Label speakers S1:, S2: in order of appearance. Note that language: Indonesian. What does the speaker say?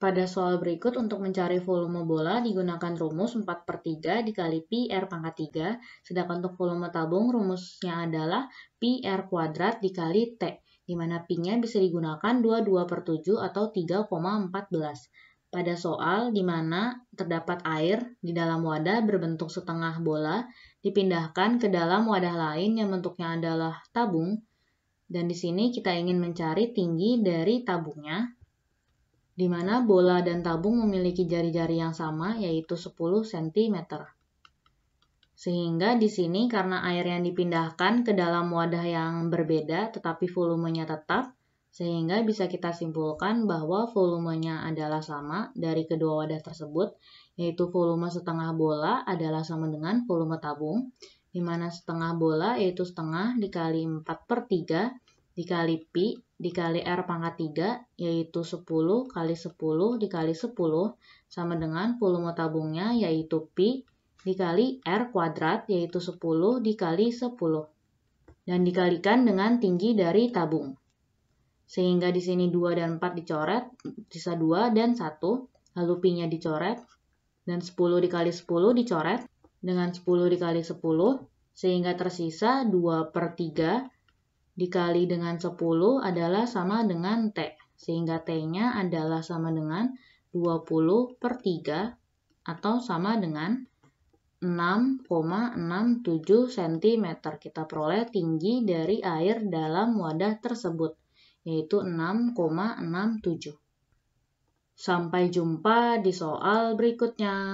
S1: Pada soal berikut untuk mencari volume bola digunakan rumus 4 per 3 dikali pi R pangkat 3, sedangkan untuk volume tabung rumusnya adalah pi R kuadrat dikali T, di mana pi-nya bisa digunakan 22 per 7 atau 3,14. Pada soal di mana terdapat air di dalam wadah berbentuk setengah bola, dipindahkan ke dalam wadah lain yang bentuknya adalah tabung, dan di sini kita ingin mencari tinggi dari tabungnya, di mana bola dan tabung memiliki jari-jari yang sama, yaitu 10 cm. Sehingga di sini karena air yang dipindahkan ke dalam wadah yang berbeda tetapi volumenya tetap, sehingga bisa kita simpulkan bahwa volumenya adalah sama dari kedua wadah tersebut, yaitu volume setengah bola adalah sama dengan volume tabung, di mana setengah bola yaitu setengah dikali 4 per 3 dikali Pi dikali R pangkat 3 yaitu 10 kali 10 dikali 10 sama dengan volume tabungnya yaitu Pi dikali R kuadrat yaitu 10 dikali 10 dan dikalikan dengan tinggi dari tabung. Sehingga di sini 2 dan 4 dicoret, sisa 2 dan 1, lalu Pi-nya dicoret, dan 10 dikali 10 dicoret, dengan 10 dikali 10, sehingga tersisa 2 per 3 dikali dengan 10 adalah sama dengan T. Sehingga T-nya adalah sama dengan 20 per 3 atau sama dengan 6,67 cm kita peroleh tinggi dari air dalam wadah tersebut, yaitu 6,67. Sampai jumpa di soal berikutnya.